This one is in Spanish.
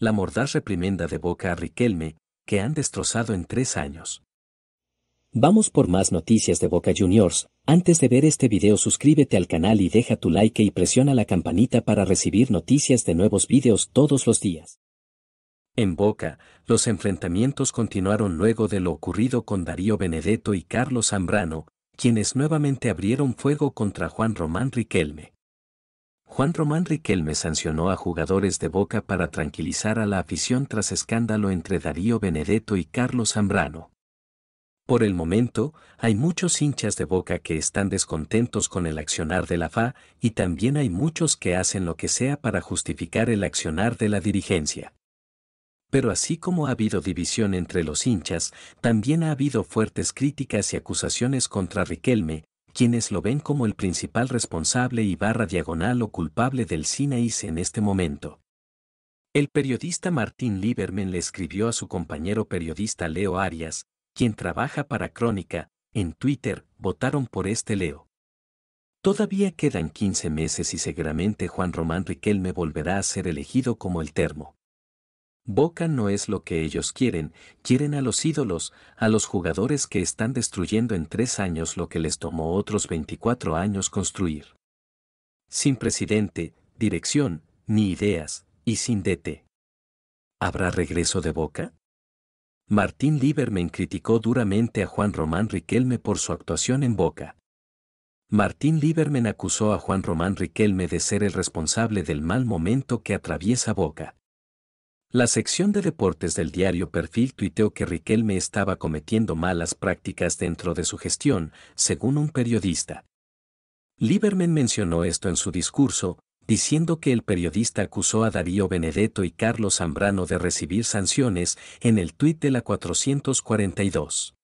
la mordaz reprimenda de boca a Riquelme, que han destrozado en tres años. Vamos por más noticias de Boca Juniors, antes de ver este video suscríbete al canal y deja tu like y presiona la campanita para recibir noticias de nuevos videos todos los días. En Boca, los enfrentamientos continuaron luego de lo ocurrido con Darío Benedetto y Carlos Zambrano, quienes nuevamente abrieron fuego contra Juan Román Riquelme. Juan Román Riquelme sancionó a jugadores de Boca para tranquilizar a la afición tras escándalo entre Darío Benedetto y Carlos Zambrano. Por el momento, hay muchos hinchas de Boca que están descontentos con el accionar de la FA y también hay muchos que hacen lo que sea para justificar el accionar de la dirigencia. Pero así como ha habido división entre los hinchas, también ha habido fuertes críticas y acusaciones contra Riquelme, quienes lo ven como el principal responsable y barra diagonal o culpable del Sinaís en este momento. El periodista Martín Lieberman le escribió a su compañero periodista Leo Arias, quien trabaja para Crónica, en Twitter, votaron por este Leo. Todavía quedan 15 meses y seguramente Juan Román Riquelme volverá a ser elegido como el termo. Boca no es lo que ellos quieren, quieren a los ídolos, a los jugadores que están destruyendo en tres años lo que les tomó otros 24 años construir. Sin presidente, dirección, ni ideas, y sin DT. ¿Habrá regreso de Boca? Martín Lieberman criticó duramente a Juan Román Riquelme por su actuación en Boca. Martín Lieberman acusó a Juan Román Riquelme de ser el responsable del mal momento que atraviesa Boca. La sección de deportes del diario Perfil tuiteó que Riquelme estaba cometiendo malas prácticas dentro de su gestión, según un periodista. Lieberman mencionó esto en su discurso, diciendo que el periodista acusó a Darío Benedetto y Carlos Zambrano de recibir sanciones en el tuit de la 442.